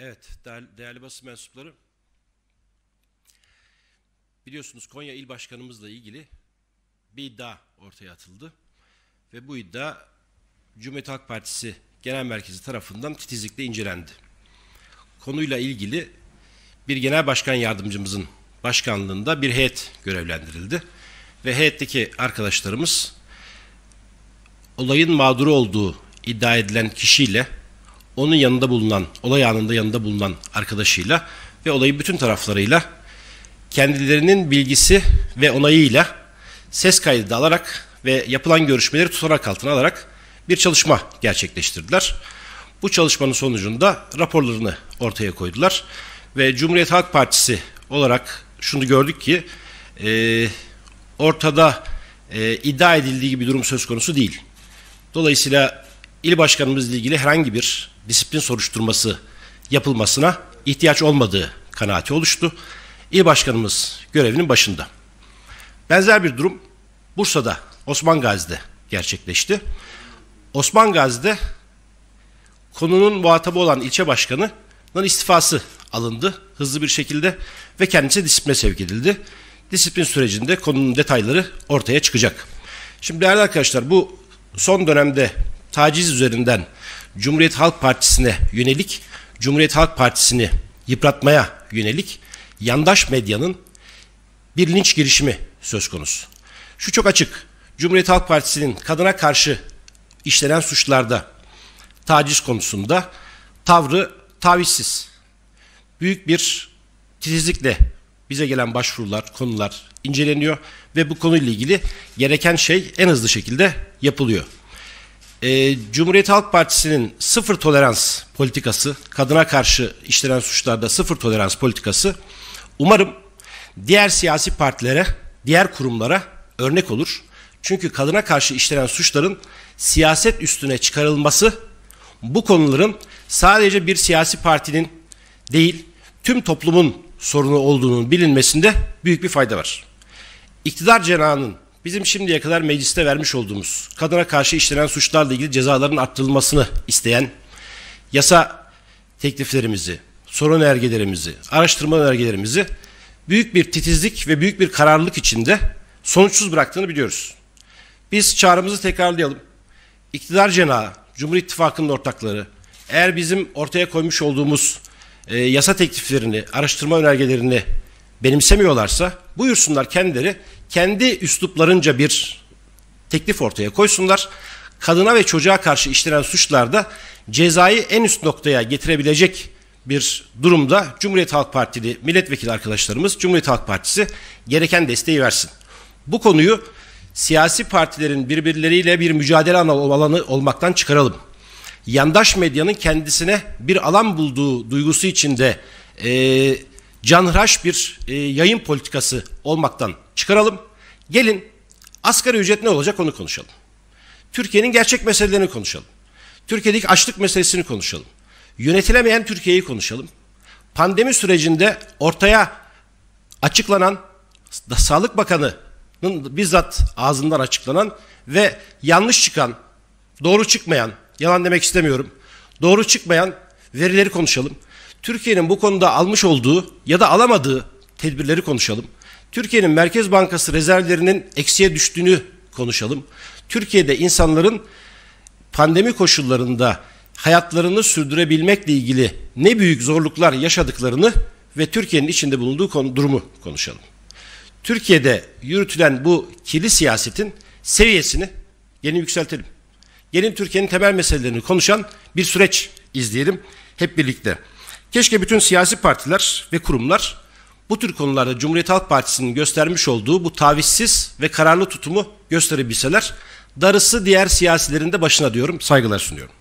Evet, değerli basın mensupları. Biliyorsunuz Konya İl Başkanımızla ilgili bir iddia ortaya atıldı. Ve bu iddia Cumhuriyet Halk Partisi Genel Merkezi tarafından titizlikle incelendi. Konuyla ilgili bir genel başkan yardımcımızın başkanlığında bir heyet görevlendirildi. Ve heyetteki arkadaşlarımız olayın mağduru olduğu iddia edilen kişiyle onun yanında bulunan, olay anında yanında bulunan arkadaşıyla ve olayı bütün taraflarıyla kendilerinin bilgisi ve onayıyla ses kaydı da alarak ve yapılan görüşmeleri tutarak altına alarak bir çalışma gerçekleştirdiler. Bu çalışmanın sonucunda raporlarını ortaya koydular ve Cumhuriyet Halk Partisi olarak şunu gördük ki e, ortada e, iddia edildiği gibi durum söz konusu değil. Dolayısıyla il ile ilgili herhangi bir disiplin soruşturması yapılmasına ihtiyaç olmadığı kanaati oluştu. İl başkanımız görevinin başında. Benzer bir durum Bursa'da Osman Gazi'de gerçekleşti. Osman Gazi'de konunun muhatabı olan ilçe başkanının istifası alındı hızlı bir şekilde ve kendisi disipline sevk edildi. Disiplin sürecinde konunun detayları ortaya çıkacak. Şimdi değerli arkadaşlar bu son dönemde taciz üzerinden Cumhuriyet Halk Partisi'ne yönelik, Cumhuriyet Halk Partisi'ni yıpratmaya yönelik yandaş medyanın bir linç girişimi söz konusu. Şu çok açık. Cumhuriyet Halk Partisi'nin kadına karşı işlenen suçlarda taciz konusunda tavrı tavizsiz. Büyük bir titizlikle bize gelen başvurular, konular inceleniyor ve bu konuyla ilgili gereken şey en hızlı şekilde yapılıyor e, Cumhuriyet Halk Partisi'nin sıfır tolerans politikası, kadına karşı işlenen suçlarda sıfır tolerans politikası umarım diğer siyasi partilere, diğer kurumlara örnek olur. Çünkü kadına karşı işlenen suçların siyaset üstüne çıkarılması bu konuların sadece bir siyasi partinin değil tüm toplumun sorunu olduğunun bilinmesinde büyük bir fayda var. İktidar cenahının bizim şimdiye kadar mecliste vermiş olduğumuz kadına karşı işlenen suçlarla ilgili cezaların arttırılmasını isteyen yasa tekliflerimizi, soru önergelerimizi, araştırma önergelerimizi büyük bir titizlik ve büyük bir kararlılık içinde sonuçsuz bıraktığını biliyoruz. Biz çağrımızı tekrarlayalım. İktidar cenahı, Cumhur İttifakı'nın ortakları, eğer bizim ortaya koymuş olduğumuz e, yasa tekliflerini, araştırma önergelerini benimsemiyorlarsa buyursunlar kendileri kendi üsluplarınca bir teklif ortaya koysunlar. Kadına ve çocuğa karşı işlenen suçlarda cezayı en üst noktaya getirebilecek bir durumda Cumhuriyet Halk Partili milletvekili arkadaşlarımız Cumhuriyet Halk Partisi gereken desteği versin. Bu konuyu siyasi partilerin birbirleriyle bir mücadele alanı olmaktan çıkaralım. Yandaş medyanın kendisine bir alan bulduğu duygusu içinde e, canhıraş bir e, yayın politikası olmaktan çıkaralım. Gelin asgari ücret ne olacak onu konuşalım. Türkiye'nin gerçek meselelerini konuşalım. Türkiye'deki açlık meselesini konuşalım. Yönetilemeyen Türkiye'yi konuşalım. Pandemi sürecinde ortaya açıklanan Sağlık Bakanı'nın bizzat ağzından açıklanan ve yanlış çıkan, doğru çıkmayan, yalan demek istemiyorum, doğru çıkmayan verileri konuşalım. Türkiye'nin bu konuda almış olduğu ya da alamadığı tedbirleri konuşalım. Türkiye'nin Merkez Bankası rezervlerinin eksiye düştüğünü konuşalım. Türkiye'de insanların pandemi koşullarında hayatlarını sürdürebilmekle ilgili ne büyük zorluklar yaşadıklarını ve Türkiye'nin içinde bulunduğu konu, durumu konuşalım. Türkiye'de yürütülen bu kirli siyasetin seviyesini yeni yükseltelim. Gelin Türkiye'nin temel meselelerini konuşan bir süreç izleyelim hep birlikte. Keşke bütün siyasi partiler ve kurumlar bu tür konularda Cumhuriyet Halk Partisi'nin göstermiş olduğu bu tavizsiz ve kararlı tutumu gösterebilseler darısı diğer siyasilerin de başına diyorum saygılar sunuyorum.